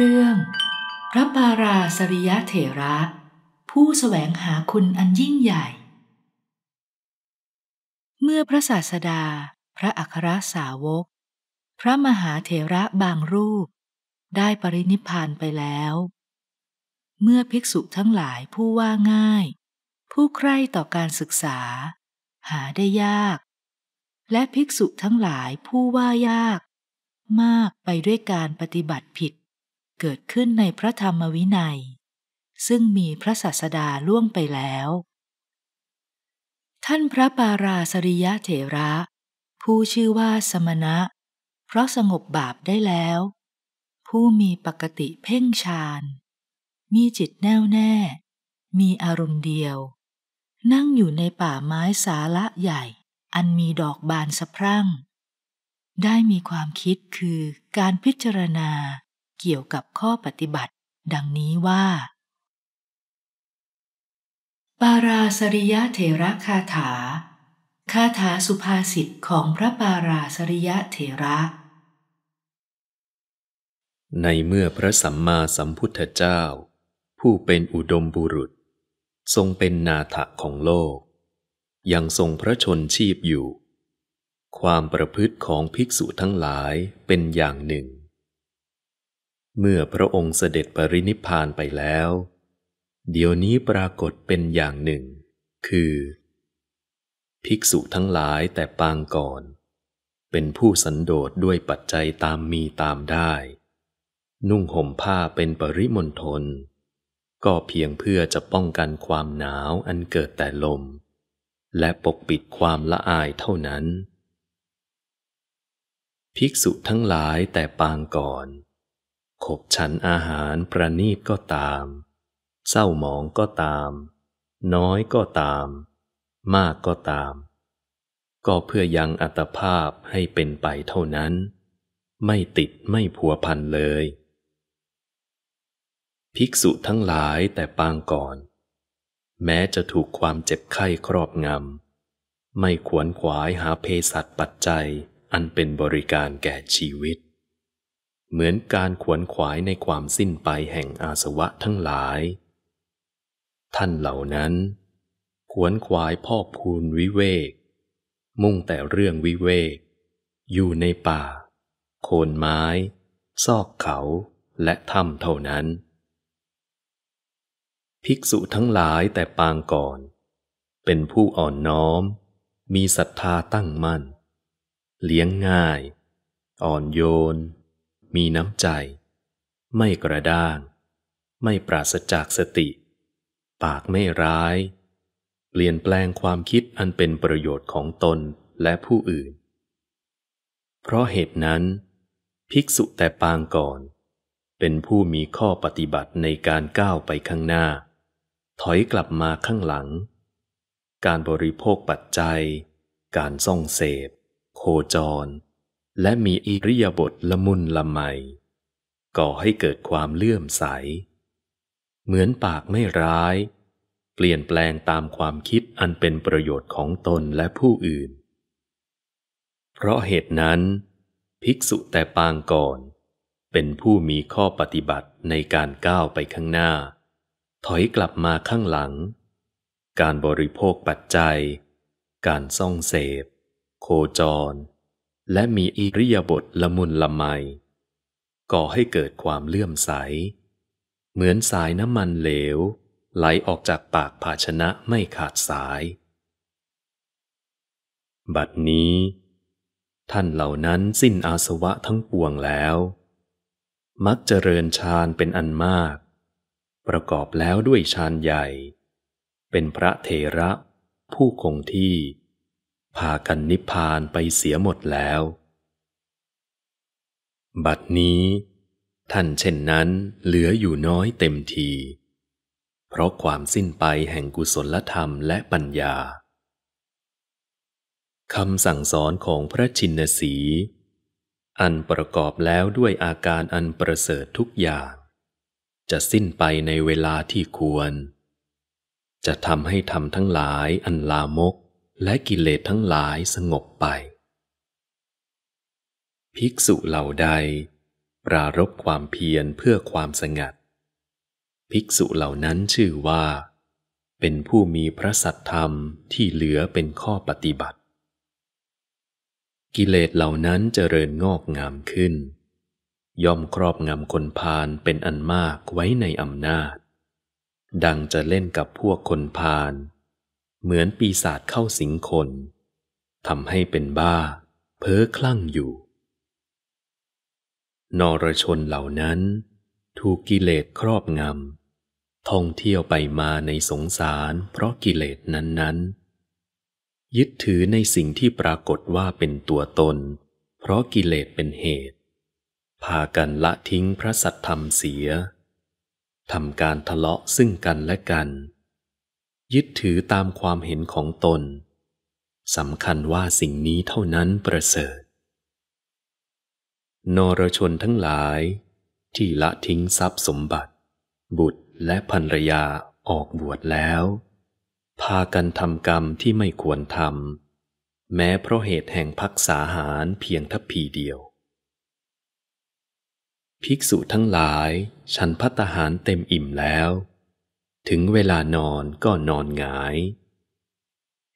เรื่องพระปาราสริยะเถระ ผู้สแสวงหาคุณอันยิ่งใหญ่ เมื่อพระศาสดา พระอัครสาวก พระมหาเถระบางรูป ได้ปรินิพานไปแล้ว เมื่อภิกษุทั้งหลายผู้ว่าง่าย ผู้ใคร่ต่อการศึกษา หาได้ยาก และภิกษุทั้งหลายผู้ว่ายาก มากไปด้วยการปฏิบัติผิดเกิดขึ้นในพระธรรมวินัย ซึ่งมีพระศาสดาล่วงไปแล้ว ท่านพระปาราสริยะเถระ ผู้ชื่อว่าสมณะ เพราะสงบบาปได้แล้ว ผู้มีปกติเพ่งฌาน มีจิตแน่วแน่ มีอารมณ์เดียว นั่งอยู่ในป่าไม้สาละใหญ่ อันมีดอกบานสะพรั่ง ได้มีความคิดคือการพิจารณาเกี่ยวกับข้อปฏิบัติดังนี้ว่า ปาราสริยะเถระคาถา คาถาสุภาษิตของพระปาราสริยะเถระ ในเมื่อพระสัมมาสัมพุทธเจ้า ผู้เป็นอุดมบุรุษ ทรงเป็นนาถะของโลก ยังทรงพระชนชีพอยู่ ความประพฤติของภิกษุทั้งหลายเป็นอย่างหนึ่งเมื่อพระองค์เสด็จปรินิพานไปแล้ว เดี๋ยวนี้ปรากฏเป็นอย่างหนึ่ง คือ ภิกษุทั้งหลายแต่ปางก่อน เป็นผู้สันโดษด้วยปัจจัยตามมีตามได้ นุ่งห่มผ้าเป็นปริมณฑล ก็เพียงเพื่อจะป้องกันความหนาวอันเกิดแต่ลม และปกปิดความละอายเท่านั้น ภิกษุทั้งหลายแต่ปางก่อนขบฉันอาหารประนีตก็ตาม เศร้าหมองก็ตาม น้อยก็ตาม มากก็ตาม ก็เพื่อยังอัตภาพให้เป็นไปเท่านั้น ไม่ติดไม่ผัวพันเลย ภิกษุทั้งหลายแต่ปางก่อน แม้จะถูกความเจ็บไข้ครอบงำ ไม่ขวนขวายหาเภสัชปัจจัยอันเป็นบริการแก่ชีวิตเหมือนการขวนขวายในความสิ้นไปแห่งอาสวะทั้งหลาย ท่านเหล่านั้น ขวนขวายพอกพูนวิเวก มุ่งแต่เรื่องวิเวก อยู่ในป่า โคนไม้ ซอกเขา และถ้ำเท่านั้น ภิกษุทั้งหลายแต่ปางก่อน เป็นผู้อ่อนน้อม มีศรัทธาตั้งมั่น เลี้ยงง่าย อ่อนโยนมีน้ำใจ ไม่กระด้างไม่ปราศจากสติ ปากไม่ร้าย เปลี่ยนแปลงความคิดอันเป็นประโยชน์ของตนและผู้อื่น เพราะเหตุนั้น ภิกษุแต่ปางก่อน เป็นผู้มีข้อปฏิบัติในการก้าวไปข้างหน้า ถอยกลับมาข้างหลัง การบริโภคปัจจัย การส่องเสพ โคจรและมีอิริยาบถละมุนละไมก่อให้เกิดความเลื่อมใส เหมือนปากไม่ร้าย เปลี่ยนแปลงตามความคิดอันเป็นประโยชน์ของตนและผู้อื่น เพราะเหตุนั้น ภิกษุแต่ปางก่อน เป็นผู้มีข้อปฏิบัติในการก้าวไปข้างหน้า ถอยกลับมาข้างหลัง การบริโภคปัจจัย การซ่องเสพ โคจรและมีอิริยาบถละมุนละไมก่อให้เกิดความเลื่อมใส เหมือนสายน้ำมันเหลว ไหลออกจากปากภาชนะไม่ขาดสาย บัดนี้ ท่านเหล่านั้นสิ้นอาสวะทั้งปวงแล้ว มักเจริญฌานเป็นอันมาก ประกอบแล้วด้วยฌานใหญ่ เป็นพระเทระผู้คงที่พากันนิพพานไปเสียหมดแล้ว บัดนี้ ท่านเช่นนั้นเหลืออยู่น้อยเต็มที เพราะความสิ้นไปแห่งกุศลธรรมและปัญญา คำสั่งสอนของพระชินสี อันประกอบแล้วด้วยอาการอันประเสริฐทุกอย่าง จะสิ้นไปในเวลาที่ควร จะทำให้ทำทั้งหลายอันลามกและกิเลสทั้งหลายสงบไป ภิกษุเหล่าใด ปรารบความเพียรเพื่อความสงัด ภิกษุเหล่านั้นชื่อว่า เป็นผู้มีพระสัตธรรมที่เหลือเป็นข้อปฏิบัติ กิเลสเหล่านั้นเจริญงอกงามขึ้นย่อมครอบงำคนพาลเป็นอันมากไว้ในอำนาจ ดังจะเล่นกับพวกคนพาลเหมือนปีศาจเข้าสิงคนทำให้เป็นบ้า เพ้อคลั่งอยู่ นรชนเหล่านั้น ถูกกิเลสครอบงำท่องเที่ยวไปมาในสงสาร เพราะกิเลสนั้น ๆ ยึดถือในสิ่งที่ปรากฏว่าเป็นตัวตน เพราะกิเลสเป็นเหตุ พากันละทิ้งพระสัตธรรมเสียทำการทะเลาะซึ่งกันและกันยึดถือตามความเห็นของตน สำคัญว่าสิ่งนี้เท่านั้นประเสริฐนรชนทั้งหลายที่ละทิ้งทรัพย์สมบัติ บุตรและภรรยาออกบวชแล้ว พากันทำกรรมที่ไม่ควรทำ แม้เพราะเหตุแห่งพักษาหารเพียงทัพพีเดียว ภิกษุทั้งหลาย ฉันพัตหารเต็มอิ่มแล้วถึงเวลานอนก็นอนงาย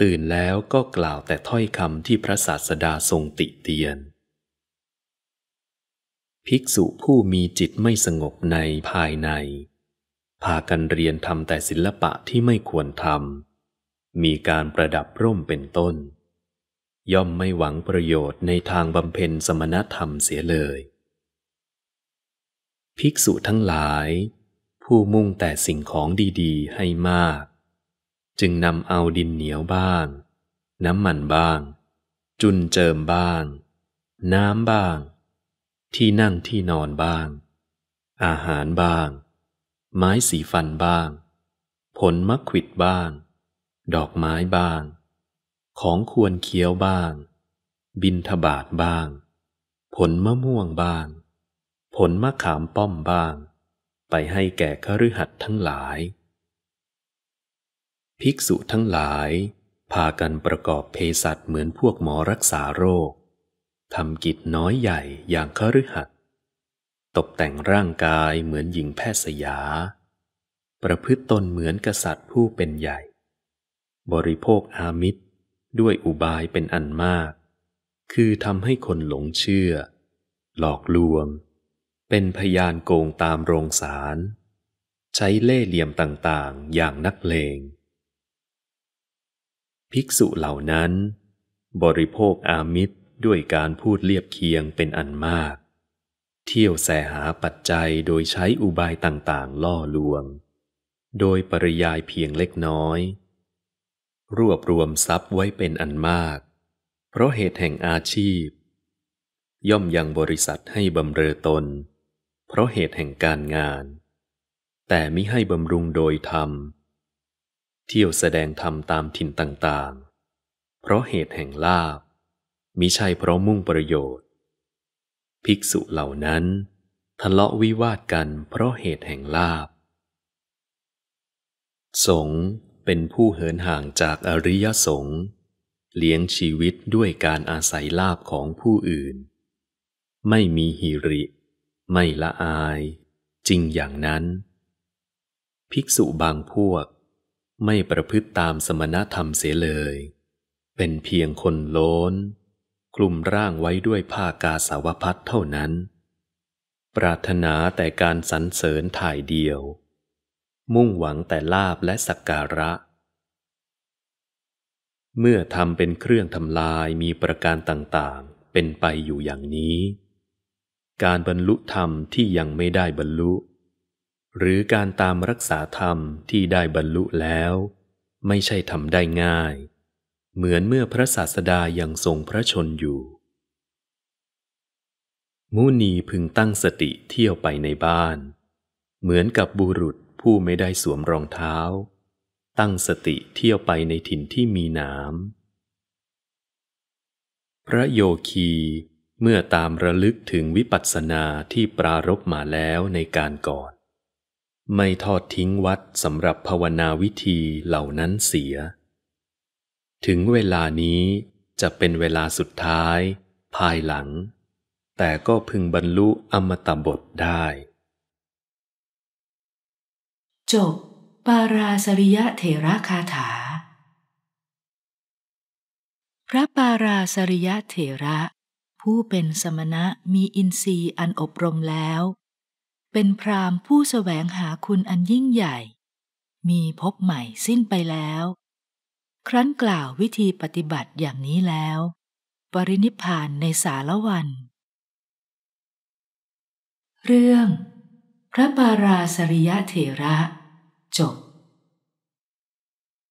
ตื่นแล้วก็กล่าวแต่ถ้อยคำที่พระศาสดาทรงติเตียน ภิกษุผู้มีจิตไม่สงบในภายใน พากันเรียนทำแต่ศิลปะที่ไม่ควรทำมีการประดับร่มเป็นต้น ย่อมไม่หวังประโยชน์ในทางบำเพ็ญสมณธรรมเสียเลย ภิกษุทั้งหลายผู้มุ่งแต่สิ่งของดีๆให้มาก จึงนำเอาดินเหนียวบ้าง น้ำมันบ้าง จุนเจิมบ้าง น้ำบ้าง ที่นั่งที่นอนบ้าง อาหารบ้าง ไม้สีฟันบ้าง ผลมะขิดบ้าง ดอกไม้บ้าง ของควรเคี้ยวบ้าง บินทบาทบ้าง ผลมะม่วงบ้าง ผลมะขามป้อมบ้างไปให้แก่คฤหัสถ์ทั้งหลาย ภิกษุทั้งหลาย พากันประกอบเภสัชเหมือนพวกหมอรักษาโรคทำกิจน้อยใหญ่อย่างคฤหัสถ์ตกแต่งร่างกายเหมือนหญิงแพทย์สยา ประพฤติตนเหมือนกษัตริย์ผู้เป็นใหญ่ บริโภคอามิตรด้วยอุบายเป็นอันมาก คือทำให้คนหลงเชื่อ หลอกลวงเป็นพยานโกงตามโรงสาร ใช้เล่เหลี่ยมต่าง ๆ อย่างนักเลง ภิกษุเหล่านั้น บริโภคอามิตรด้วยการพูดเลียบเคียงเป็นอันมาก เที่ยวแสหาปัจจัยโดยใช้อุบายต่าง ๆ ล่อลวง โดยปริยายเพียงเล็กน้อย รวบรวมทรัพย์ไว้เป็นอันมาก เพราะเหตุแห่งอาชีพ ย่อมยังบริษัทให้บำเรอตนเพราะเหตุแห่งการงาน แต่มิให้บำรุงโดยธรรมเที่ยวแสดงธรรมตามถิ่นต่างๆ เพราะเหตุแห่งลาบมิใช่เพราะมุ่งประโยชน์ ภิกษุเหล่านั้น ทะเลาะวิวาทกันเพราะเหตุแห่งลาบ สงเป็นผู้เหินห่างจากอริยสงฆ์เลี้ยงชีวิตด้วยการอาศัยลาบของผู้อื่น ไม่มีหิริไม่ละอายจริงอย่างนั้น ภิกษุบางพวก ไม่ประพฤติตามสมณธรรมเสียเลย เป็นเพียงคนโลนกลุ่มร่างไว้ด้วยผ้ากาสาวพัดเท่านั้น ปรารถนาแต่การสรรเสริญถ่ายเดียว มุ่งหวังแต่ลาบและสักการะ เมื่อทำเป็นเครื่องทำลายมีประการต่างๆ เป็นไปอยู่อย่างนี้การบรรลุธรรมที่ยังไม่ได้บรรลุ หรือการตามรักษาธรรมที่ได้บรรลุแล้ว ไม่ใช่ทำได้ง่าย เหมือนเมื่อพระศาสดายังทรงพระชนอยู่มุนีพึงตั้งสติเที่ยวไปในบ้าน เหมือนกับบุรุษผู้ไม่ได้สวมรองเท้า ตั้งสติเที่ยวไปในถิ่นที่มีน้ำพระโยคีเมื่อตามระลึกถึงวิปัสสนาที่ปรารบมาแล้วในการก่อน ไม่ทอดทิ้งวัดสำหรับภาวนาวิธีเหล่านั้นเสีย ถึงเวลานี้จะเป็นเวลาสุดท้ายภายหลัง แต่ก็พึงบรรลุอมตะบทได้ จบปาราสริยะเทระคาถา พระปาราสริยะเทระผู้เป็นสมณะมีอินทรีย์อันอบรมแล้ว เป็นพรามผู้สแสวงหาคุณอันยิ่งใหญ่ มีพบใหม่สิ้นไปแล้ว ครั้นกล่าววิธีปฏิบัติอย่างนี้แล้ว ปรินิพานในสารวัน เรื่อง พระปาราสริยะเถระจบ